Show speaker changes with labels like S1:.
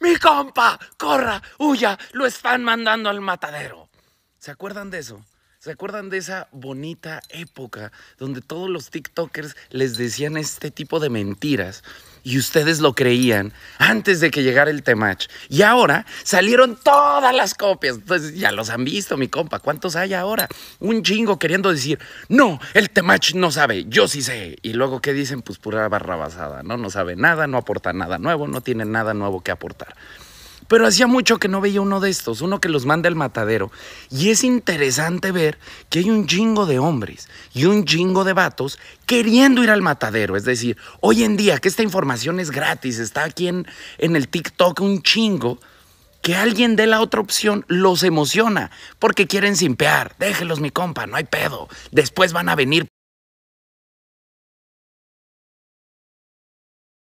S1: mi compa, corra, huya, lo están mandando al matadero.
S2: ¿Se acuerdan de eso? ¿Se acuerdan de esa bonita época donde todos los TikTokers les decían este tipo de mentiras? Y ustedes lo creían antes de que llegara el temach. Y ahora salieron todas las copias. Entonces ya los han visto, mi compa. ¿Cuántos hay ahora? Un chingo queriendo decir, no, el temach no sabe, yo sí sé. Y luego, ¿qué dicen? Pues pura barrabasada, ¿no? No sabe nada, no aporta nada nuevo, no tiene nada nuevo que aportar. Pero hacía mucho que no veía uno de estos, uno que los manda al matadero. Y es interesante ver que hay un chingo de hombres y un chingo de vatos queriendo ir al matadero. Es decir, hoy en día que esta información es gratis, está aquí en, el TikTok un chingo, que alguien de la otra opción los emociona porque quieren simpear. Déjelos, mi compa, no hay pedo. Después van a venir